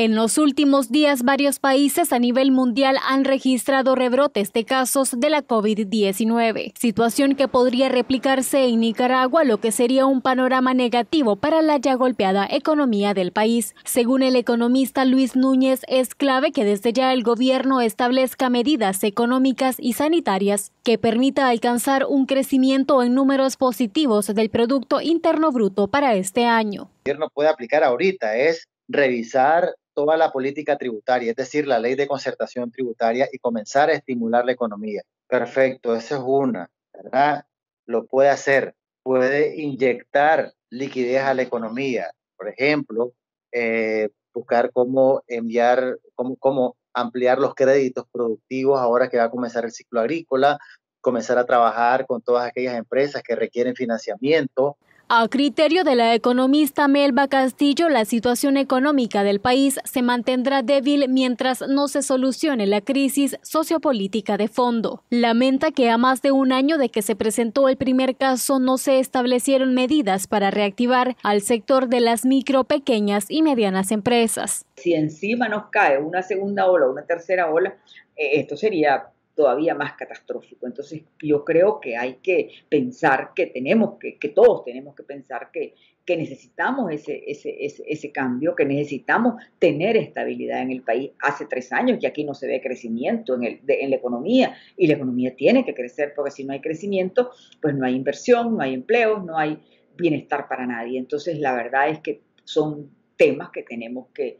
En los últimos días, varios países a nivel mundial han registrado rebrotes de casos de la COVID-19, situación que podría replicarse en Nicaragua, lo que sería un panorama negativo para la ya golpeada economía del país. Según el economista Luis Núñez, es clave que desde ya el gobierno establezca medidas económicas y sanitarias que permita alcanzar un crecimiento en números positivos del Producto Interno Bruto para este año. puede aplicar ahorita es revisar toda la política tributaria, es decir, la ley de concertación tributaria y comenzar a estimular la economía. Perfecto, eso es una, ¿verdad? Lo puede hacer, puede inyectar liquidez a la economía, por ejemplo, eh, buscar cómo enviar, cómo, cómo ampliar los créditos productivos ahora que va a comenzar el ciclo agrícola, comenzar a trabajar con todas aquellas empresas que requieren financiamiento, a criterio de la economista Melba Castillo, la situación económica del país se mantendrá débil mientras no se solucione la crisis sociopolítica de fondo. Lamenta que a más de un año de que se presentó el primer caso no se establecieron medidas para reactivar al sector de las micro, pequeñas y medianas empresas. Si encima nos cae una segunda ola, una tercera ola, eh, esto sería todavía más catastrófico. Entonces yo creo que hay que pensar que tenemos que, que todos tenemos que pensar que, que necesitamos ese, ese, ese, cambio, que necesitamos tener estabilidad en el país. Hace tres años que aquí no se ve crecimiento en, el, en la economía y la economía tiene que crecer porque si no hay crecimiento, pues no hay inversión, no hay empleos, no hay bienestar para nadie. Entonces la verdad es que son temas que tenemos que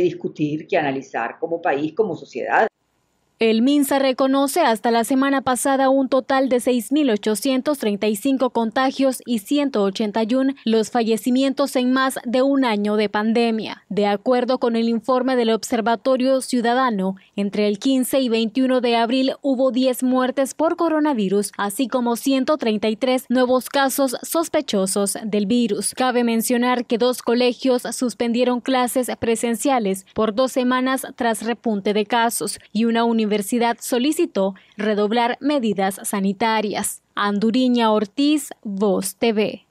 discutir, que analizar como país, como sociedad. El MINSA reconoce hasta la semana pasada un total de 6.835 contagios y 181 los fallecimientos en más de un año de pandemia. De acuerdo con el informe del Observatorio Ciudadano, entre el 15 y 21 de abril hubo 10 muertes por coronavirus, así como 133 nuevos casos sospechosos del virus. Cabe mencionar que dos colegios suspendieron clases presenciales por dos semanas tras repunte de casos y una universidad universidad solicitó redoblar medidas sanitarias. Anduriña Ortiz, Voz TV.